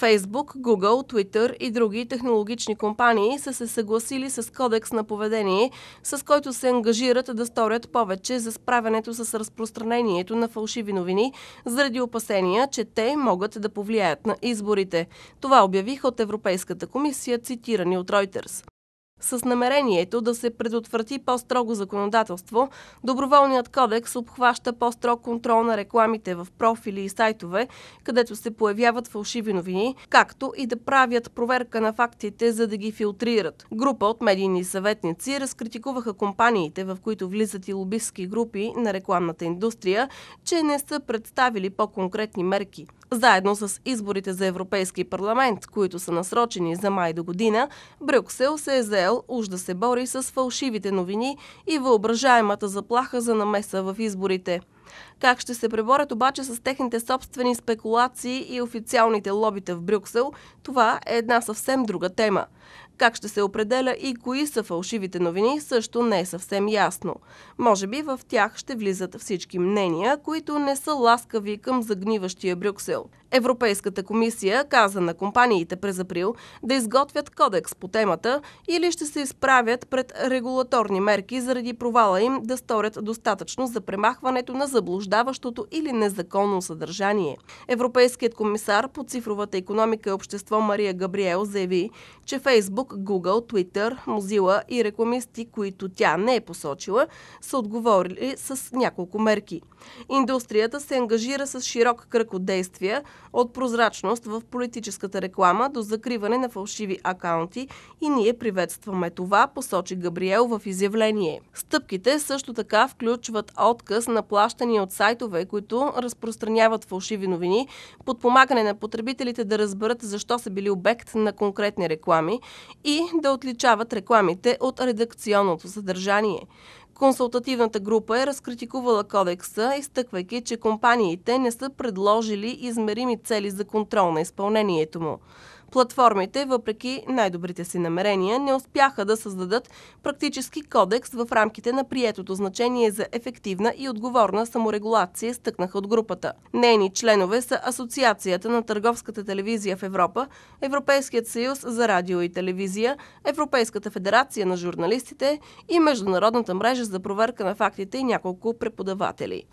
Facebook, Google, Twitter и други технологични компании са се съгласили с кодекс на поведение, с който се ангажират да сторят повече за справянето с разпространението на фалшиви новини, заради опасения, че те могат да повлияят на изборите. Това обявих от Европейската комисия, цитирани от Reuters. С намерението да се предотврати по-строго законодателство, доброволният кодекс обхваща по-строг контрол на рекламите в профили и сайтове, където се появяват фалшиви новини, както и да правят проверка на фактите, за да ги филтрират. Група от медийни съветници разкритикуваха компаниите, в които влизат и лобистски групи на рекламната индустрия, че не са представили по-конкретни мерки. Заедно с изборите за Европейски парламент, които са насрочени за май до година, Брюксел се е заявил цел уж да се бори с фалшивите новини и въображаемата заплаха за намеса в изборите. Как ще се преборят обаче с техните собствени спекулации и официалните лобите в Брюксел, това е една съвсем друга тема. Как ще се определя и кои са фалшивите новини, също не е съвсем ясно. Може би в тях ще влизат всички мнения, които не са ласкави към загниващия Брюксел. Европейската комисия каза на компаниите през април да изготвят кодекс по темата или ще се изправят пред регулаторни мерки заради провала им да сторят достатъчно за премахването на заблуждаващото или незаконно съдържание. Европейският комисар по цифровата економика и общество Мария Габриел заяви, че Facebook, Google, Twitter, Mozilla и рекламисти, които тя не е посочила, са отговорили с няколко мерки. Индустрията се ангажира с широк кръг от действия, от прозрачност в политическата реклама до закриване на фалшиви акаунти и ние приветстваме това, посочи Габриел в изявление. Стъпките също така включват отказ на плащане плащания от сайтове, които разпространяват фалшиви новини, подпомагане на потребителите да разберат защо са били обект на конкретни реклами и да отличават рекламите от редакционното съдържание. Консултативната група е разкритикувала кодекса, изтъквайки, че компаниите не са предложили измерими цели за контрол на изпълнението му. Платформите, въпреки най-добрите си намерения, не успяха да създадат практически кодекс в рамките на приетото значение за ефективна и отговорна саморегулация, стъкнаха от групата. Нейни членове са Асоциацията на търговската телевизия в Европа, Европейският съюз за радио и телевизия, Европейската федерация на журналистите и Международната мрежа за проверка на фактите и няколко преподаватели.